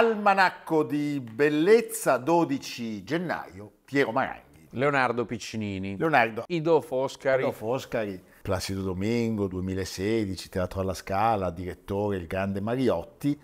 Almanacco di bellezza 12 gennaio, Piero Maranghi. Leonardo Piccinini. Leonardo. Ido Foscari. Ido Foscari. Placido Domingo, 2016, Teatro alla Scala, direttore il grande Mariotti.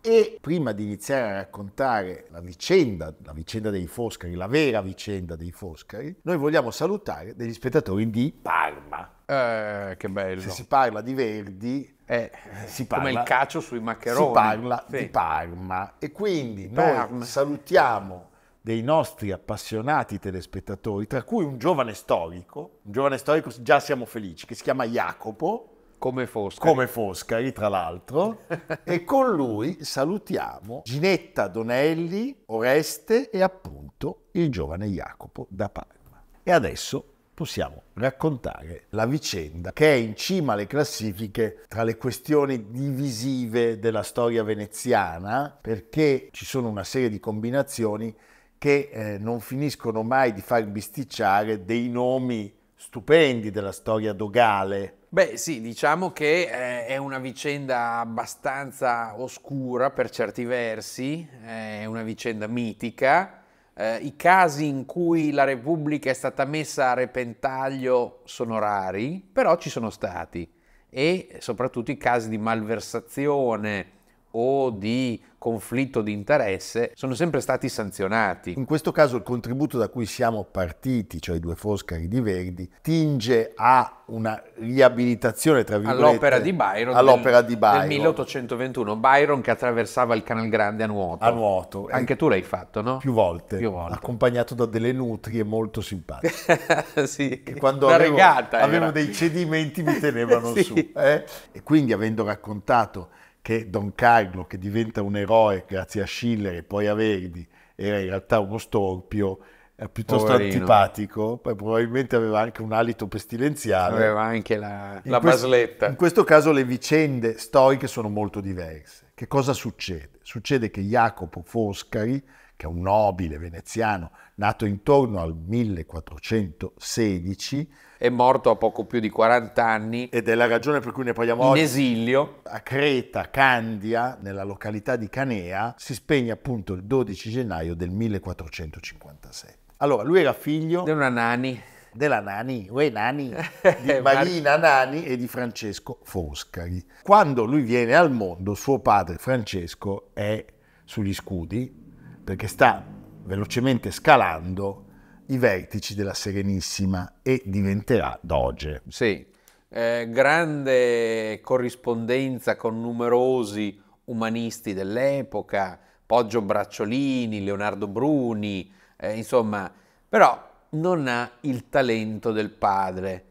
E prima di iniziare a raccontare la vicenda, la vicenda dei Foscari, la vera vicenda dei Foscari, noi vogliamo salutare degli spettatori di Parma. Eh, che bello. Se si parla di Verdi, eh, si parla, come il cacio sui maccheroni. Si parla sì. di Parma. E quindi Parma. noi salutiamo dei nostri appassionati telespettatori, tra cui un giovane storico, un giovane storico già siamo felici, che si chiama Jacopo. Come Foscari. Come Foscari, tra l'altro. e con lui salutiamo Ginetta Donelli, Oreste e appunto il giovane Jacopo da Parma. E adesso possiamo raccontare la vicenda che è in cima alle classifiche tra le questioni divisive della storia veneziana, perché ci sono una serie di combinazioni che eh, non finiscono mai di far bisticciare dei nomi stupendi della storia dogale. Beh sì, diciamo che eh, è una vicenda abbastanza oscura per certi versi, eh, è una vicenda mitica, eh, I casi in cui la Repubblica è stata messa a repentaglio sono rari, però ci sono stati e soprattutto i casi di malversazione o di conflitto di interesse, sono sempre stati sanzionati. In questo caso il contributo da cui siamo partiti, cioè i due Foscari di Verdi, tinge a una riabilitazione, tra virgolette, all'opera di Byron, all'opera del, di Byron. del 1821, Byron che attraversava il Canal Grande a nuoto. A nuoto. Anche tu l'hai fatto, no? Più volte, Più volte. accompagnato da delle nutrie molto simpatiche. sì, che quando una avevo, regata avevo dei cedimenti mi tenevano sì. su. Eh? E quindi avendo raccontato che Don Carlo, che diventa un eroe grazie a Schiller e poi a Verdi, era in realtà uno storpio, eh, piuttosto Poverino. antipatico, poi probabilmente aveva anche un alito pestilenziale. Aveva anche la, la basletta. In questo caso le vicende storiche sono molto diverse. Che cosa succede? Succede che Jacopo Foscari, che è un nobile veneziano nato intorno al 1416. È morto a poco più di 40 anni. Ed è la ragione per cui ne parliamo in oggi. In esilio. A Creta, Candia, nella località di Canea, si spegne appunto il 12 gennaio del 1457. Allora, lui era figlio... Di una nani. Della Nani, uè Nani, di Marina Nani e di Francesco Foscari. Quando lui viene al mondo, suo padre Francesco è sugli scudi, perché sta velocemente scalando i vertici della Serenissima e diventerà doge. Sì, eh, grande corrispondenza con numerosi umanisti dell'epoca, Poggio Bracciolini, Leonardo Bruni, eh, insomma, però non ha il talento del padre.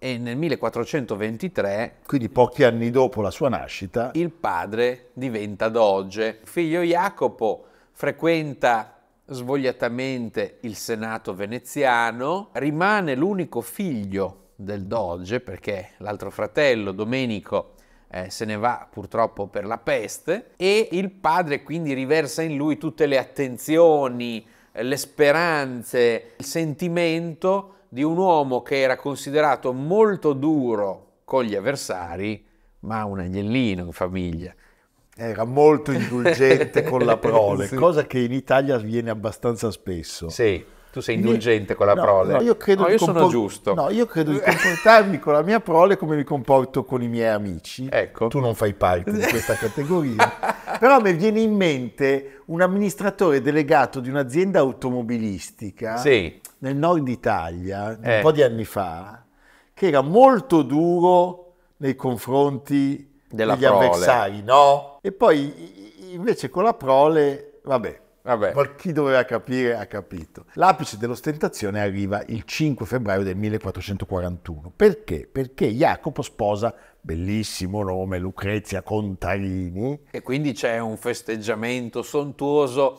E nel 1423, quindi pochi anni dopo la sua nascita, il padre diventa doge. Il figlio Jacopo frequenta svogliatamente il Senato veneziano, rimane l'unico figlio del Doge perché l'altro fratello Domenico eh, se ne va purtroppo per la peste e il padre quindi riversa in lui tutte le attenzioni, eh, le speranze, il sentimento di un uomo che era considerato molto duro con gli avversari, ma un agnellino in famiglia. Era molto indulgente con la prole, sì. cosa che in Italia avviene abbastanza spesso. Sì, tu sei indulgente con la no, prole. No, io, credo no, io compor- sono giusto. No, io credo di comportarmi con la mia prole come mi comporto con i miei amici. Ecco. Tu non fai parte di questa categoria. Però mi viene in mente un amministratore delegato di un'azienda automobilistica sì. nel nord Italia, eh. un po' di anni fa, che era molto duro nei confronti Della degli prole. avversari, no? E poi invece con la prole, vabbè, Vabbè. Chi doveva capire ha capito. L'apice dell'ostentazione arriva il 5 febbraio del 1441. Perché? Perché Jacopo sposa, bellissimo nome, Lucrezia Contarini. E quindi c'è un festeggiamento sontuoso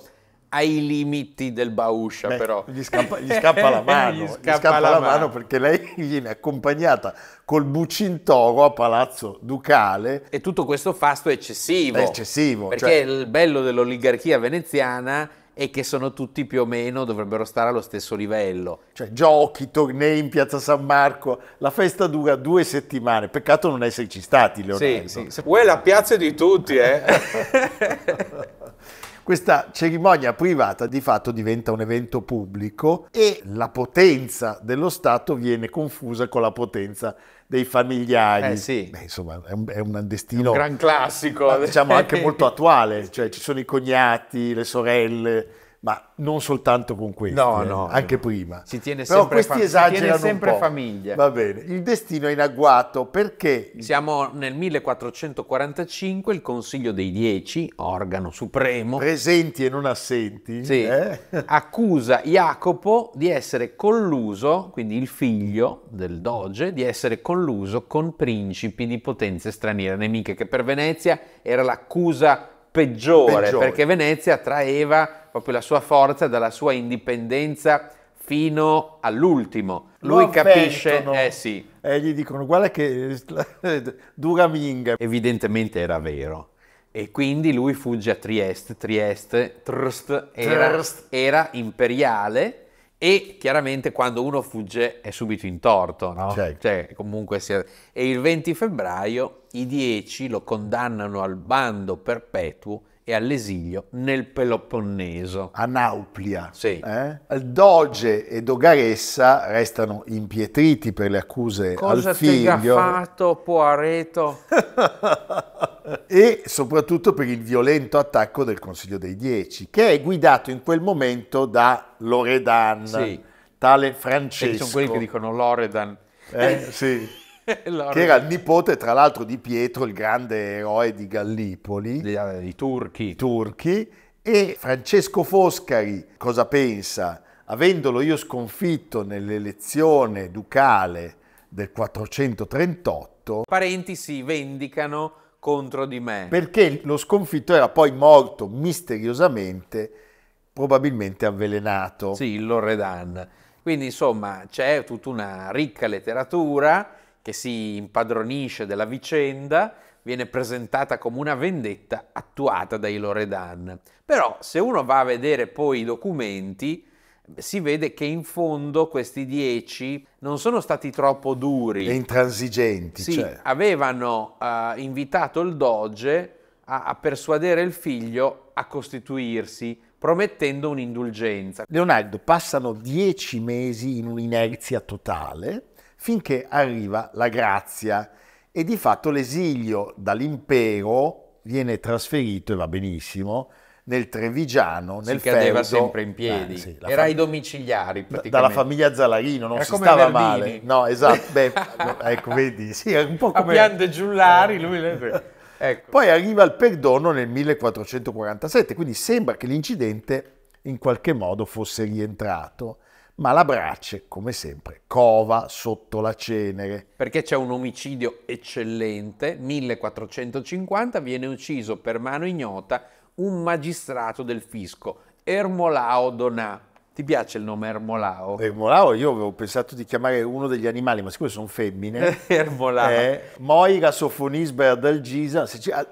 ai limiti del Bauscia Beh, però. Gli scappa, gli scappa la mano, gli scappa, gli scappa la, la mano. mano. perché lei viene accompagnata col Bucintogo a Palazzo Ducale. E tutto questo fasto è eccessivo. È eccessivo. Perché cioè... il bello dell'oligarchia veneziana e che sono tutti più o meno dovrebbero stare allo stesso livello. Cioè giochi, tornei in Piazza San Marco, la festa dura due settimane, peccato non esserci stati Leonardo. Sì, sì. Uè, la piazza di tutti, eh! Questa cerimonia privata di fatto diventa un evento pubblico e la potenza dello Stato viene confusa con la potenza dei familiari. Eh sì. Beh, insomma, è un, è un destino... È un gran classico. Diciamo anche molto attuale, cioè ci sono i cognati, le sorelle, ma non soltanto con questo, no, eh, no, anche no. prima. Si tiene Però questi esagerano si tiene sempre famiglia. Va bene, il destino è in agguato perché... Siamo nel 1445, il Consiglio dei Dieci, organo supremo... Presenti e non assenti. Sì, eh? accusa Jacopo di essere colluso, quindi il figlio del doge, di essere colluso con principi di potenze straniere nemiche, che per Venezia era l'accusa peggiore, peggiore. perché Venezia traeva proprio la sua forza, dalla sua indipendenza fino all'ultimo. Lui capisce, eh sì. E gli dicono, guarda che dura minga. Evidentemente era vero. E quindi lui fugge a Trieste. Trieste trst, era, trst. era imperiale e chiaramente quando uno fugge è subito intorto, no? Certo. Cioè, comunque si... E il 20 febbraio i 10 lo condannano al bando perpetuo e all'esilio nel Peloponneso. A Nauplia. Sì. Eh? Doge e Dogaressa restano impietriti per le accuse Cosa al figlio. Cosa fatto Poareto? e soprattutto per il violento attacco del Consiglio dei Dieci, che è guidato in quel momento da Loredan, sì. tale Francesco. E sono quelli che dicono Loredan. Eh, sì allora... che era il nipote tra l'altro di Pietro, il grande eroe di Gallipoli, i eh, turchi. turchi, e Francesco Foscari cosa pensa? Avendolo io sconfitto nell'elezione ducale del 438, parenti si vendicano contro di me. Perché lo sconfitto era poi morto misteriosamente, probabilmente avvelenato. Sì, il Loredan. Quindi insomma c'è tutta una ricca letteratura che si impadronisce della vicenda, viene presentata come una vendetta attuata dai Loredan. Però se uno va a vedere poi i documenti, si vede che in fondo questi dieci non sono stati troppo duri. E intransigenti. Sì, cioè. avevano uh, invitato il Doge a, a persuadere il figlio a costituirsi, promettendo un'indulgenza. Leonardo, passano dieci mesi in un'inerzia totale finché arriva la grazia e di fatto l'esilio dall'impero viene trasferito e va benissimo nel Trevigiano, nel si cadeva Ferdo, sempre in eh, piedi, eh, sì, era fam- ai domiciliari praticamente. dalla famiglia Zalarino, non era si stava Verdini. male. No, esatto, beh, ecco, vedi, sì, era un po' come... A Pian Giullari, eh. lui... ecco. Poi arriva il perdono nel 1447, quindi sembra che l'incidente in qualche modo fosse rientrato ma la brace, come sempre, cova sotto la cenere. Perché c'è un omicidio eccellente, 1450 viene ucciso per mano ignota un magistrato del fisco, Ermolao Donà. Ti piace il nome Ermolao? Ermolao, io avevo pensato di chiamare uno degli animali, ma siccome sono femmine... Ermolao. Eh, Moira Sofonisber del Gisa,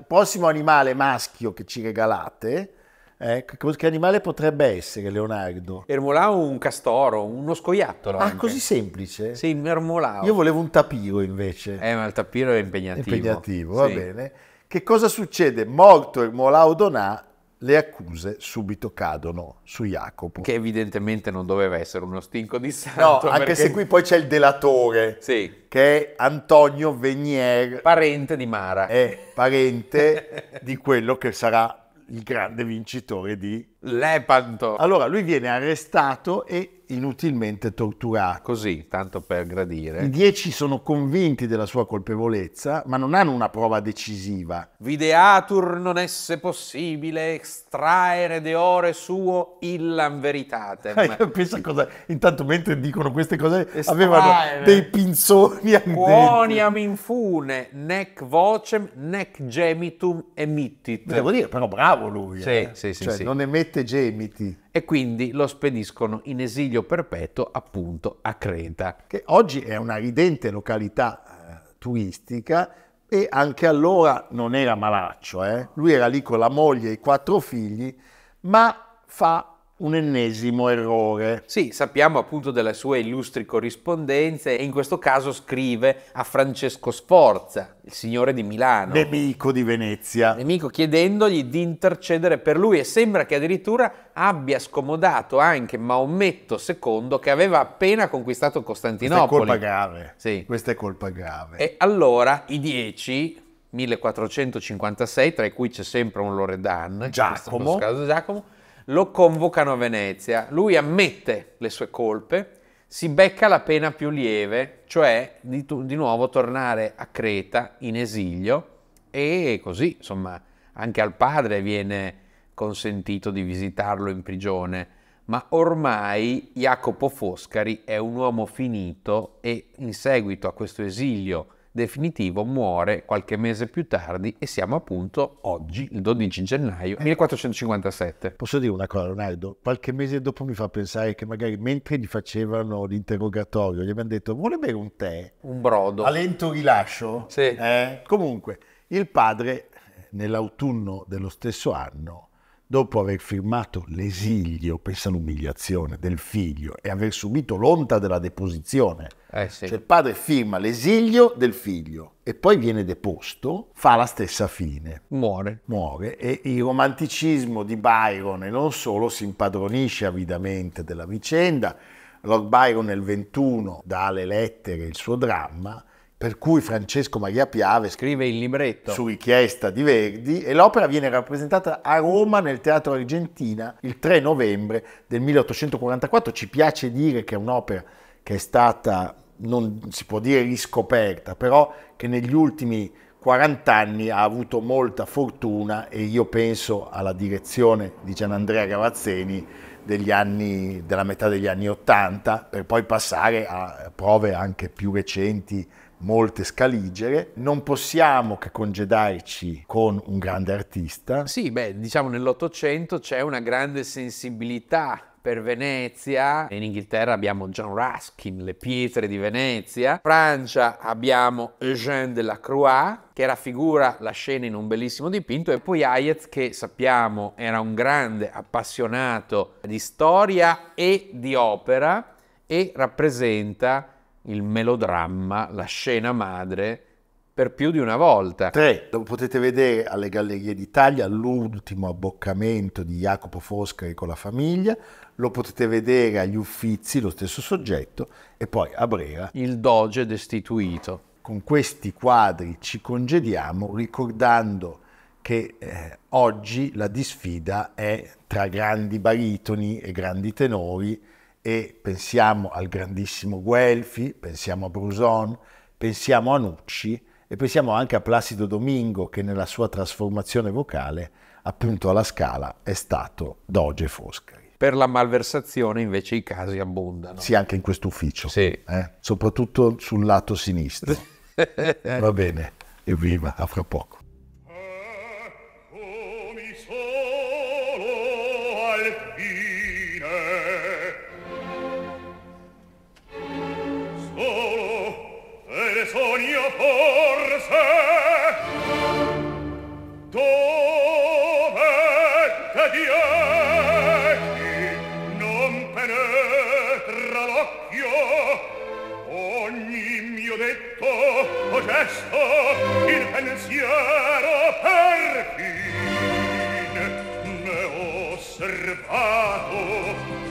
prossimo animale maschio che ci regalate Ecco, che animale potrebbe essere Leonardo? Ermolao un castoro, uno scoiattolo. Ah, anche. così semplice? Sì, Ermolao. Io volevo un tapiro invece. Eh, ma il tapiro è impegnativo. Impegnativo, va bene. Che cosa succede? Morto Ermolao Donà, le accuse subito cadono su Jacopo. Che evidentemente non doveva essere uno stinco di santo. No, anche perché... se qui poi c'è il delatore, sì. che è Antonio Venier. Parente di Mara. È parente di quello che sarà il grande vincitore di Lepanto. Allora lui viene arrestato e inutilmente torturato. Così, tanto per gradire. I dieci sono convinti della sua colpevolezza, ma non hanno una prova decisiva. Videatur non esse possibile extraere de ore suo illam veritatem. Eh, pensa cosa, intanto mentre dicono queste cose estraere. avevano dei pinzoni Quoniam infune, nec vocem, nec gemitum emittit. Devo dire, però bravo lui. Sì, eh? sì, sì, cioè, sì. non emette gemiti e quindi lo spediscono in esilio perpetuo appunto a Creta. Che oggi è una ridente località eh, turistica e anche allora non era malaccio, eh? lui era lì con la moglie e i quattro figli, ma fa un ennesimo errore. Sì, sappiamo appunto delle sue illustri corrispondenze e in questo caso scrive a Francesco Sforza, il signore di Milano. Nemico di Venezia. Nemico chiedendogli di intercedere per lui e sembra che addirittura abbia scomodato anche Maometto II che aveva appena conquistato Costantinopoli. Questa è colpa grave. Sì. Questa è colpa grave. E allora i dieci 1456, tra cui c'è sempre un Loredan, Giacomo. Caso Giacomo, lo convocano a Venezia, lui ammette le sue colpe, si becca la pena più lieve, cioè di, di nuovo tornare a Creta in esilio e così, insomma, anche al padre viene consentito di visitarlo in prigione, ma ormai Jacopo Foscari è un uomo finito e in seguito a questo esilio definitivo muore qualche mese più tardi e siamo appunto oggi, il 12 gennaio 1457. Eh. Posso dire una cosa, Ronaldo? Qualche mese dopo mi fa pensare che magari mentre gli facevano l'interrogatorio gli abbiamo detto vuole bere un tè? Un brodo. A lento rilascio? Sì. Eh? Comunque, il padre nell'autunno dello stesso anno dopo aver firmato l'esilio, pensa all'umiliazione del figlio e aver subito l'onta della deposizione eh sì. Cioè il padre firma l'esilio del figlio e poi viene deposto, fa la stessa fine. Muore. Muore e il romanticismo di Byron e non solo si impadronisce avidamente della vicenda. Lord Byron nel 21 dà alle lettere il suo dramma, per cui Francesco Maria Piave scrive il libretto su richiesta di Verdi e l'opera viene rappresentata a Roma nel Teatro Argentina il 3 novembre del 1844. Ci piace dire che è un'opera che è stata non si può dire riscoperta, però che negli ultimi 40 anni ha avuto molta fortuna e io penso alla direzione di Gianandrea Gavazzeni anni, della metà degli anni 80 per poi passare a prove anche più recenti, molte scaligere. Non possiamo che congedarci con un grande artista. Sì, beh, diciamo nell'Ottocento c'è una grande sensibilità per Venezia, in Inghilterra abbiamo John Ruskin, le pietre di Venezia, in Francia abbiamo Eugène Croix che raffigura la scena in un bellissimo dipinto, e poi Hayez, che sappiamo era un grande appassionato di storia e di opera e rappresenta il melodramma, la scena madre per più di una volta. Tre, lo potete vedere alle Gallerie d'Italia l'ultimo abboccamento di Jacopo Foscari con la famiglia, lo potete vedere agli Uffizi, lo stesso soggetto, e poi a Brera. Il doge destituito. Con questi quadri ci congediamo ricordando che eh, oggi la disfida è tra grandi baritoni e grandi tenori e pensiamo al grandissimo Guelfi, pensiamo a Bruson, pensiamo a Nucci, e pensiamo anche a Placido Domingo che nella sua trasformazione vocale, appunto alla scala, è stato Doge Foscari. Per la malversazione invece i casi abbondano. Sì, anche in questo ufficio. Sì. Eh? Soprattutto sul lato sinistro. Va bene, evviva, a fra poco. io detto o gesto il pensiero per fin ne ho osservato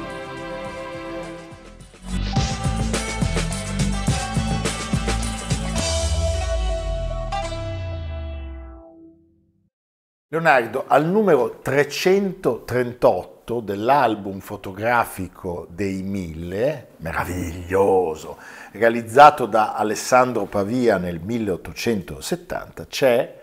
Leonardo, al numero 338 8 dell'album fotografico dei Mille, meraviglioso, realizzato da Alessandro Pavia nel 1870, c'è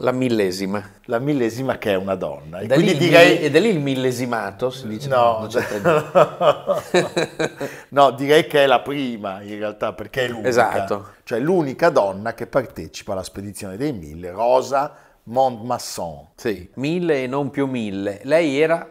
la millesima. La millesima che è una donna. E, da direi... ed è lì il millesimato, si dice. No, no, no, direi che è la prima in realtà, perché è l'unica. Esatto. Cioè l'unica donna che partecipa alla spedizione dei mille, Rosa Montmasson. Sì, mille e non più mille. Lei era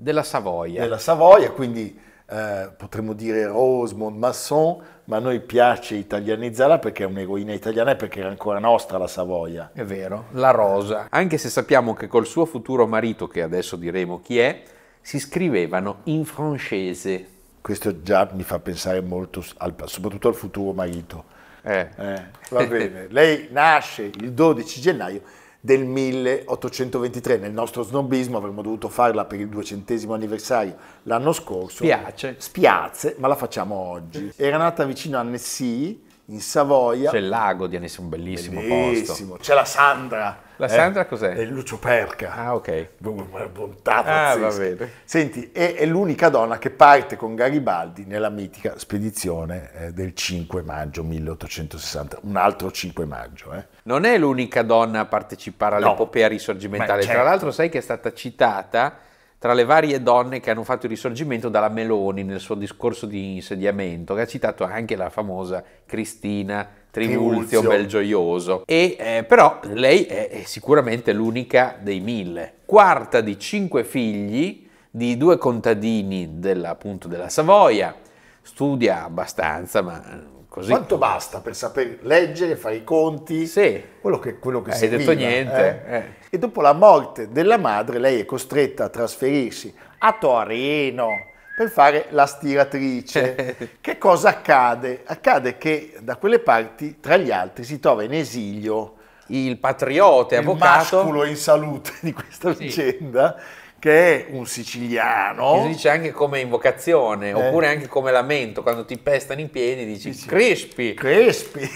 della Savoia. Della Savoia, quindi eh, potremmo dire Rosemont, Masson, ma a noi piace italianizzarla perché è un'eroina italiana e perché era ancora nostra la Savoia. È vero, la Rosa. Anche se sappiamo che col suo futuro marito, che adesso diremo chi è, si scrivevano in francese. Questo già mi fa pensare molto, al, soprattutto al futuro marito. Eh. Eh, va bene, lei nasce il 12 gennaio del 1823. Nel nostro snobismo avremmo dovuto farla per il duecentesimo anniversario l'anno scorso. Spiace. Spiace, ma la facciamo oggi. Era nata vicino a Annecy, in Savoia. C'è il lago di Annecy, un bellissimo, bellissimo. posto. C'è la Sandra la eh, Sandra eh, cos'è? È Lucio Perca. Ah, ok. Una Bontà ah, va bene. Senti, è, è, l'unica donna che parte con Garibaldi nella mitica spedizione eh, del 5 maggio 1860, un altro 5 maggio. Eh. Non è l'unica donna a partecipare all'epopea no. risorgimentale, certo. tra l'altro sai che è stata citata tra le varie donne che hanno fatto il risorgimento dalla Meloni nel suo discorso di insediamento, che ha citato anche la famosa Cristina Trivulzio, bel gioioso. E, eh, però lei è, è sicuramente l'unica dei mille. Quarta di cinque figli di due contadini della, appunto della Savoia, studia abbastanza, ma eh, Così. Quanto basta per sapere leggere, fare i conti? Sì. Quello che, quello che Hai si detto viva, niente. Eh? Eh. E dopo la morte della madre, lei è costretta a trasferirsi a Torino per fare la stiratrice. che cosa accade? Accade che da quelle parti, tra gli altri, si trova in esilio il patriota il avvocato. Il masculo in salute di questa sì. vicenda che è un siciliano. E si dice anche come invocazione, eh. oppure anche come lamento, quando ti pestano in piedi dici sì, sì. Crispi. Crispi.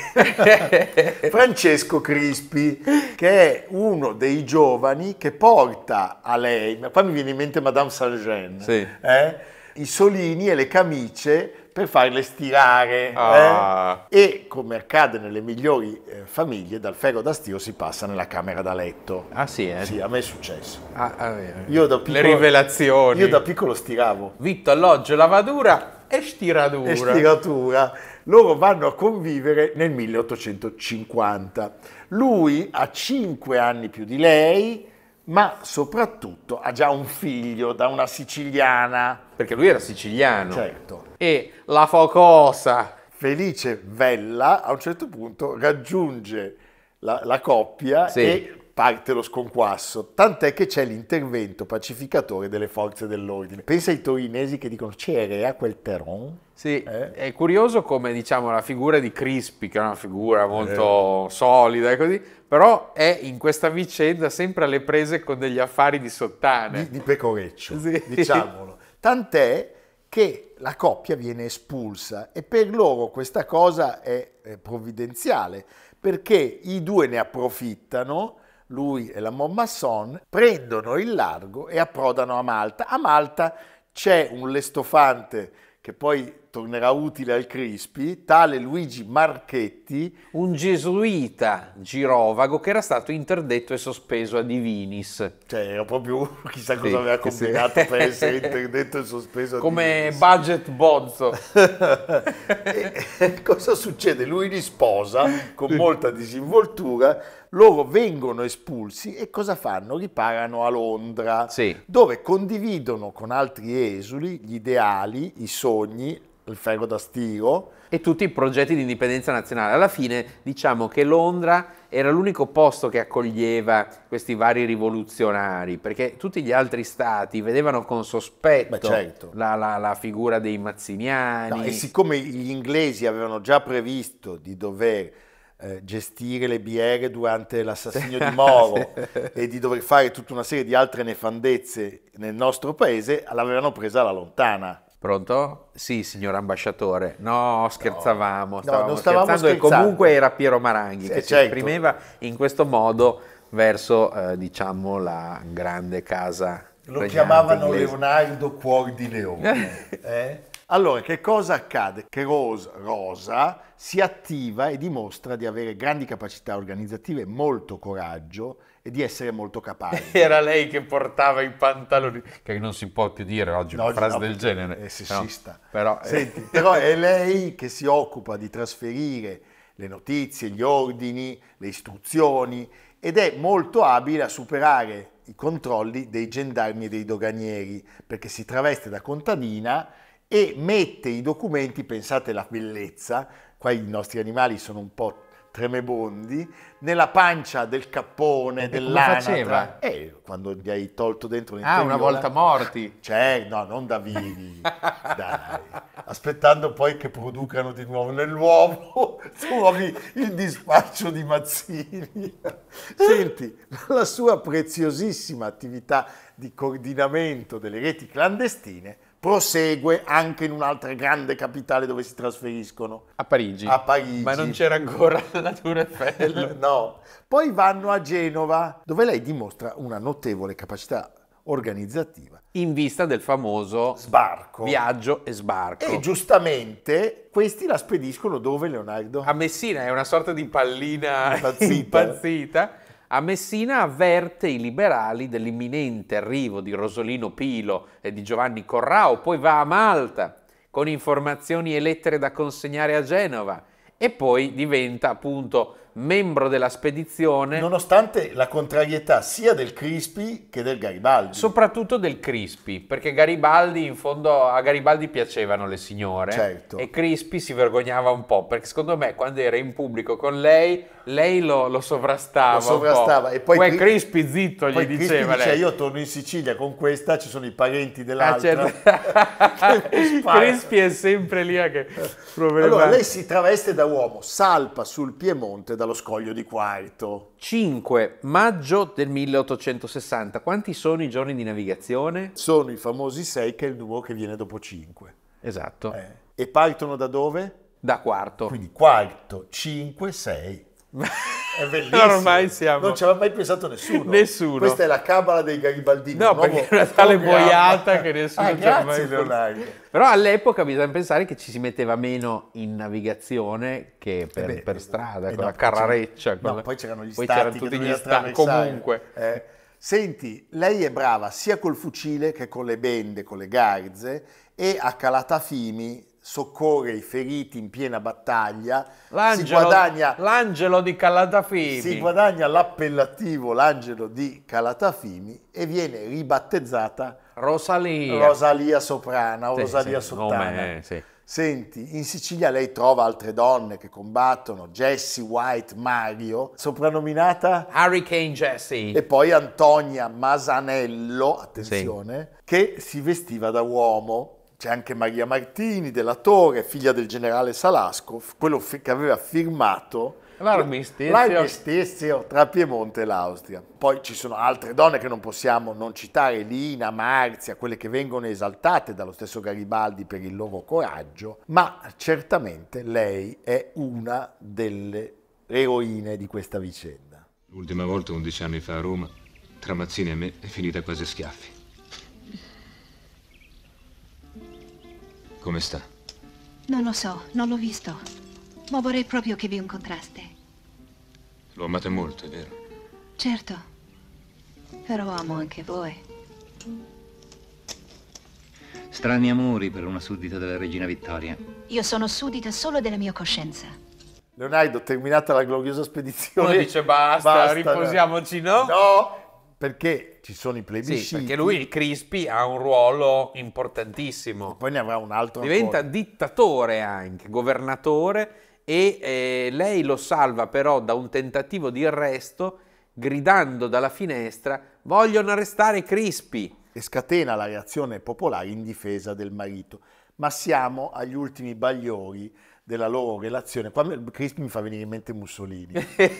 Francesco Crispi, che è uno dei giovani che porta a lei, ma poi mi viene in mente Madame Sargent, sì. eh? i solini e le camicie per farle stirare. Ah. Eh? E come accade nelle migliori eh, famiglie, dal ferro da stiro si passa nella camera da letto. Ah sì, eh? Sì, a me è successo. Ah, ah, io da piccolo, Le rivelazioni. Io da piccolo stiravo. Vitto, alloggio, lavadura e stiratura. E stiratura. Loro vanno a convivere nel 1850. Lui ha 5 anni più di lei, ma soprattutto ha già un figlio da una siciliana perché lui era siciliano. Certo. E la focosa. Felice Vella a un certo punto raggiunge la, la coppia sì. e parte lo sconquasso, tant'è che c'è l'intervento pacificatore delle forze dell'ordine. Pensa ai torinesi che dicono c'era quel terron? Sì, eh? è curioso come diciamo la figura di Crispi, che è una figura molto eh. solida e così, però è in questa vicenda sempre alle prese con degli affari di sottane. Di, di pecoreccio, sì. diciamolo tant'è che la coppia viene espulsa e per loro questa cosa è, provvidenziale perché i due ne approfittano lui e la Montmasson prendono il largo e approdano a Malta. A Malta c'è un lestofante che poi tornerà utile al Crispi, tale Luigi Marchetti, un gesuita girovago che era stato interdetto e sospeso a Divinis. Cioè, era proprio chissà cosa sì, aveva combinato sì. per essere interdetto e sospeso a Divinis. Come budget bozzo. e, e cosa succede? Lui li sposa con molta disinvoltura, loro vengono espulsi e cosa fanno? Riparano a Londra, sì. dove condividono con altri esuli gli ideali, i sogni, il ferro da stiro. E tutti i progetti di indipendenza nazionale. Alla fine diciamo che Londra era l'unico posto che accoglieva questi vari rivoluzionari, perché tutti gli altri stati vedevano con sospetto certo. la, la, la, figura dei mazziniani. No, e siccome gli inglesi avevano già previsto di dover eh, gestire le BR durante l'assassinio di Moro e di dover fare tutta una serie di altre nefandezze nel nostro paese, l'avevano presa alla lontana. Pronto? Sì, signor ambasciatore. No, scherzavamo. No, stavamo, no, stavamo scherzando, scherzando, e comunque era Piero Maranghi sì, eh, che certo. si esprimeva in questo modo verso, eh, diciamo, la grande casa. Lo chiamavano inglese. Leonardo Cuor di Leone. eh? Allora, che cosa accade? Che Rose Rosa si attiva e dimostra di avere grandi capacità organizzative, molto coraggio e di essere molto capace. Era lei che portava i pantaloni, che non si può più dire oggi no, una frase no, del genere. È sessista. No, però, eh. Senti, però è lei che si occupa di trasferire le notizie, gli ordini, le istruzioni ed è molto abile a superare i controlli dei gendarmi e dei doganieri perché si traveste da contadina e mette i documenti, pensate la bellezza, qua i nostri animali sono un po' tremebondi nella pancia del cappone, dell'anatra. faceva? Eh, quando gli hai tolto dentro l'interno. Ah, una volta morti. Cioè, no, non da vivi, dai. Aspettando poi che producano di nuovo nell'uovo, trovi il dispaccio di Mazzini. Senti, la sua preziosissima attività di coordinamento delle reti clandestine prosegue anche in un'altra grande capitale dove si trasferiscono. A Parigi. A Parigi. Ma non c'era ancora la Tour Eiffel. no. Poi vanno a Genova, dove lei dimostra una notevole capacità organizzativa. In vista del famoso sbarco. Viaggio e sbarco. E giustamente questi la spediscono dove Leonardo? A Messina, è una sorta di pallina impazzita. impazzita a Messina avverte i liberali dell'imminente arrivo di Rosolino Pilo e di Giovanni Corrao, poi va a Malta con informazioni e lettere da consegnare a Genova e poi diventa appunto membro della spedizione. Nonostante la contrarietà sia del Crispi che del Garibaldi. Soprattutto del Crispi, perché Garibaldi, in fondo, a Garibaldi piacevano le signore. Certo. E Crispi si vergognava un po', perché secondo me quando era in pubblico con lei lei lo, lo sovrastava. Lo sovrastava. E poi, poi Crispi zitto poi gli diceva. Dice, io torno in Sicilia con questa, ci sono i parenti ah, dell'altra. Ah, certo. Crispi è sempre lì a che problema. Allora, lei si traveste da uomo, salpa sul Piemonte dallo scoglio di Quarto. 5 maggio del 1860. Quanti sono i giorni di navigazione? Sono i famosi 6 che è il numero che viene dopo 5. Esatto. Eh. E partono da dove? Da quarto. Quindi quarto, 5, 6. È bellissimo. Ormai siamo... Non ci aveva mai pensato nessuno. nessuno. Questa è la cabala dei garibaldini. No, perché è una tale boiata che nessuno ah, ci aveva mai pensato. Però all'epoca bisogna pensare che ci si metteva meno in navigazione che eh per, eh beh, per strada, eh, con no, la carrareccia. Con no, poi c'erano gli poi stati c'erano tutti gli stati, comunque. Eh, senti, lei è brava sia col fucile che con le bende, con le garze e a Calatafimi soccorre i feriti in piena battaglia, l'angelo, si guadagna, l'angelo di Calatafimi. Si guadagna l'appellativo l'angelo di Calatafimi e viene ribattezzata Rosalia, Rosalia Soprana sì, Rosalia sì, Sottana. È, eh, sì. Senti, in Sicilia lei trova altre donne che combattono, Jessie White Mario, soprannominata Hurricane Jessie, e poi Antonia Masanello, attenzione, che si vestiva da uomo c'è anche Maria Martini della Torre, figlia del generale Salasco, quello che aveva firmato l'armistizio tra Piemonte e l'Austria. Poi ci sono altre donne che non possiamo non citare, Lina, Marzia, quelle che vengono esaltate dallo stesso Garibaldi per il loro coraggio, ma certamente lei è una delle eroine di questa vicenda. L'ultima volta, 11 anni fa a Roma, tra Mazzini e me è finita quasi a schiaffi. Come sta? Non lo so, non l'ho visto. Ma vorrei proprio che vi incontraste. Lo amate molto, è vero? Certo. Però amo anche voi. Strani amori per una suddita della regina Vittoria. Io sono suddita solo della mia coscienza. Leonardo, terminata la gloriosa spedizione... Poi dice basta, basta riposiamoci, no? No, perché ci sono i plebisciti. Sì, perché lui, il Crispi, ha un ruolo importantissimo. E poi ne avrà un altro Diventa ancora. dittatore anche, governatore, e eh, lei lo salva però da un tentativo di arresto gridando dalla finestra vogliono arrestare Crispi. E scatena la reazione popolare in difesa del marito. Ma siamo agli ultimi bagliori della loro relazione. Qua Crispi mi fa venire in mente Mussolini, eh?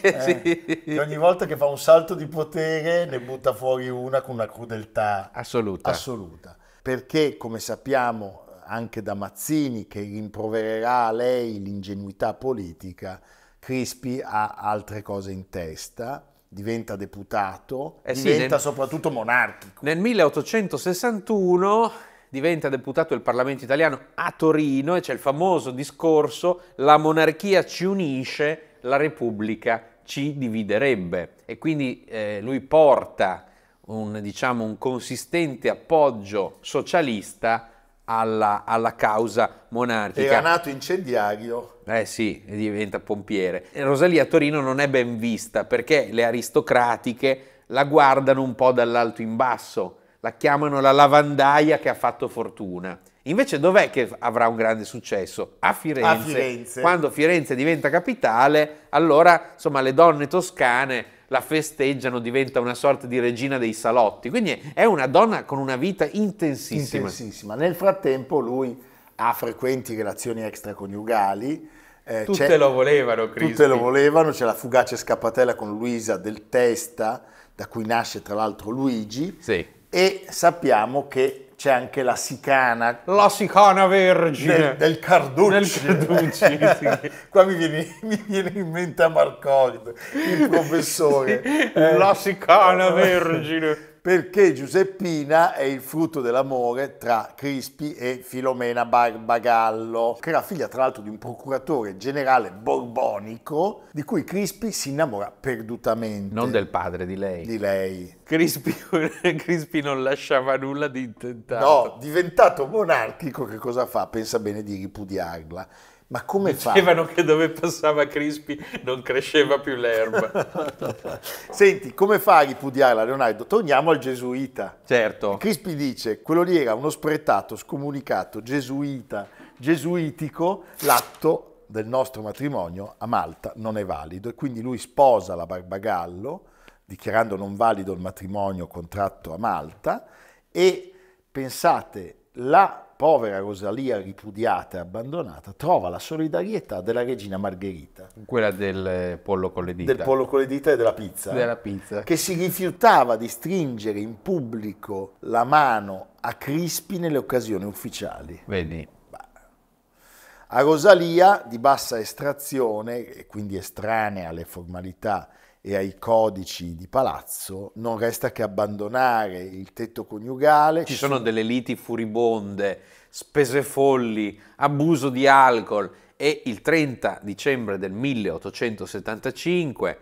sì. che ogni volta che fa un salto di potere ne butta fuori una con una crudeltà assoluta. assoluta. Perché, come sappiamo anche da Mazzini, che rimprovererà a lei l'ingenuità politica, Crispi ha altre cose in testa diventa deputato, eh sì, diventa nel, soprattutto monarchico. Nel 1861 diventa deputato del Parlamento italiano a Torino e c'è il famoso discorso la monarchia ci unisce, la Repubblica ci dividerebbe e quindi eh, lui porta un, diciamo, un consistente appoggio socialista alla, alla, causa monarchica. Era nato incendiario. Eh sì, diventa pompiere. E Rosalia a Torino non è ben vista perché le aristocratiche la guardano un po' dall'alto in basso la chiamano la lavandaia che ha fatto fortuna. Invece dov'è che avrà un grande successo? A Firenze. A Firenze. Quando Firenze diventa capitale, allora insomma, le donne toscane la festeggiano, diventa una sorta di regina dei salotti. Quindi è una donna con una vita intensissima. Intensissima. Nel frattempo lui ha frequenti relazioni extraconiugali. Eh, tutte lo volevano, Cristi. Tutte lo volevano, c'è la fugace scappatella con Luisa del Testa, da cui nasce tra l'altro Luigi. Sì e sappiamo che c'è anche la sicana. La sicana vergine. Del, del Carducci. Del Carducci sì. Qua mi viene, mi viene, in mente a Marconi, il professore. Sì, eh. La sicana vergine. Perché Giuseppina è il frutto dell'amore tra Crispi e Filomena Barbagallo, che era figlia tra l'altro di un procuratore generale borghese borbonico di cui Crispi si innamora perdutamente. Non del padre, di lei. Di lei. Crispi, Crispi non lasciava nulla di intentato. No, diventato monarchico che cosa fa? Pensa bene di ripudiarla. Ma come fa? Dicevano che dove passava Crispi non cresceva più l'erba. Senti, come fa a ripudiarla Leonardo? Torniamo al gesuita. Certo. Crispi dice, quello lì era uno spretato, scomunicato, gesuita, gesuitico, latto, del nostro matrimonio a Malta non è valido e quindi lui sposa la Barbagallo dichiarando non valido il matrimonio contratto a Malta e pensate la povera Rosalia ripudiata e abbandonata trova la solidarietà della regina Margherita. Quella del pollo con le dita. Del pollo con le dita e della pizza. Della pizza. Che si rifiutava di stringere in pubblico la mano a Crispi nelle occasioni ufficiali. Vedi, a Rosalia, di bassa estrazione e quindi estranea alle formalità e ai codici di palazzo, non resta che abbandonare il tetto coniugale. Ci sono delle liti furibonde, spese folli, abuso di alcol e il 30 dicembre del 1875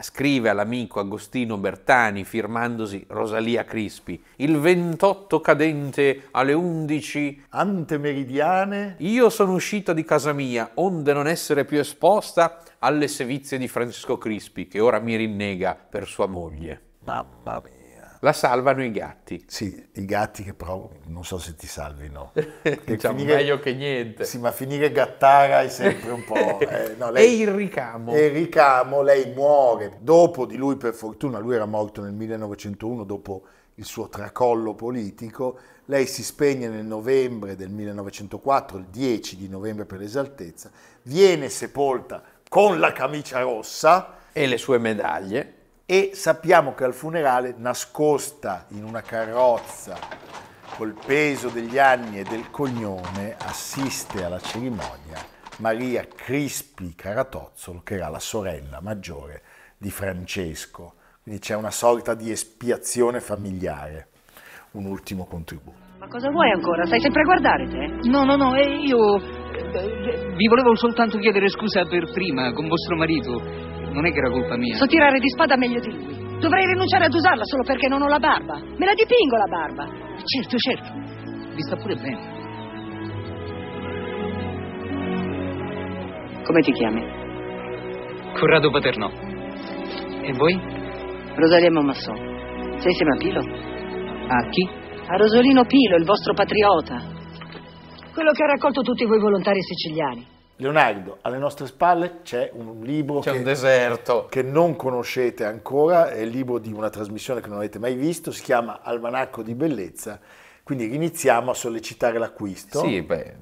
scrive all'amico Agostino Bertani firmandosi Rosalia Crispi, il 28 cadente alle 11 antemeridiane, io sono uscita di casa mia onde non essere più esposta alle sevizie di Francesco Crispi, che ora mi rinnega per sua moglie. Mamma mia la salvano i gatti. Sì, i gatti che però non so se ti salvi no. diciamo finire, meglio che niente. Sì, ma finire gattara è sempre un po'... Eh, no, lei, e il ricamo. E il ricamo, lei muore. Dopo di lui, per fortuna, lui era morto nel 1901 dopo il suo tracollo politico, lei si spegne nel novembre del 1904, il 10 di novembre per l'esaltezza, viene sepolta con la camicia rossa e le sue medaglie e sappiamo che al funerale, nascosta in una carrozza col peso degli anni e del cognome, assiste alla cerimonia Maria Crispi Caratozzolo, che era la sorella maggiore di Francesco. Quindi c'è una sorta di espiazione familiare, un ultimo contributo. Ma cosa vuoi ancora? Stai sempre a guardare te? No, no, no, eh, io eh, vi volevo soltanto chiedere scusa per prima con vostro marito. Non è che era colpa mia. So tirare di spada meglio di lui. Dovrei rinunciare ad usarla solo perché non ho la barba. Me la dipingo la barba. Certo, certo. Vi sta pure bene. Come ti chiami? Corrado Paternò. E voi? Rosalia Mammasson. Sei insieme a Pilo? A chi? A Rosolino Pilo, il vostro patriota. Quello che ha raccolto tutti voi volontari siciliani. Leonardo, alle nostre spalle c'è un libro c'è che, un deserto. che non conoscete ancora, è il libro di una trasmissione che non avete mai visto, si chiama Almanacco di Bellezza, quindi iniziamo a sollecitare l'acquisto. Sì, beh.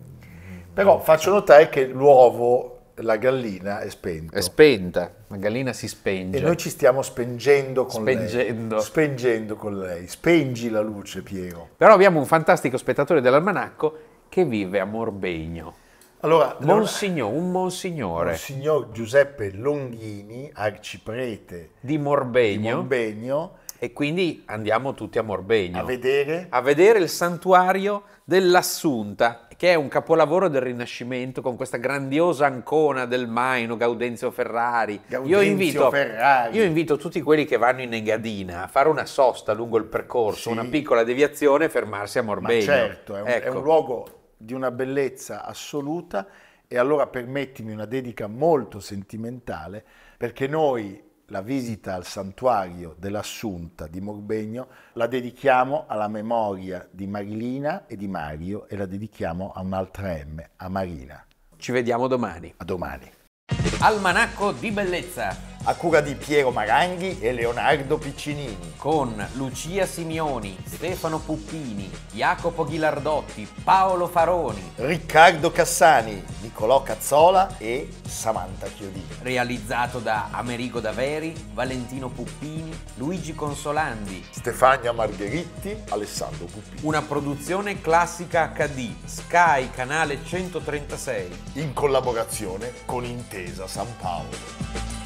Però mm, faccio notare che l'uovo, la gallina è spenta. È spenta, la gallina si spenge. E noi ci stiamo spengendo con spengendo. lei. Spengendo con lei. Spengi la luce, Piero. Però abbiamo un fantastico spettatore dell'almanacco che vive a Morbegno. Allora, Monsignor, un monsignore. Monsignor Giuseppe Longhini, arciprete di Morbegno. Di Morbegno e quindi andiamo tutti a Morbegno. A vedere? A vedere il santuario dell'Assunta, che è un capolavoro del Rinascimento con questa grandiosa ancona del Maino, Gaudenzio Ferrari. Gaudenzio io invito, Ferrari. Io invito tutti quelli che vanno in Engadina a fare una sosta lungo il percorso, sì. una piccola deviazione e fermarsi a Morbegno. Ma certo, è un, ecco. è un ecco. luogo di una bellezza assoluta e allora permettimi una dedica molto sentimentale perché noi la visita al santuario dell'Assunta di Morbegno la dedichiamo alla memoria di Marilina e di Mario e la dedichiamo a un'altra M, a Marina. Ci vediamo domani. A domani. Almanacco di bellezza a cura di Piero Maranghi e Leonardo Piccinini. Con Lucia Simioni, Stefano Puppini, Jacopo Ghilardotti, Paolo Faroni, Riccardo Cassani, Nicolò Cazzola e Samantha Chiodini. Realizzato da Amerigo Daveri, Valentino Puppini, Luigi Consolandi, Stefania Margheritti, Alessandro Puppini. Una produzione classica HD, Sky Canale 136. In collaborazione con Intesa San Paolo.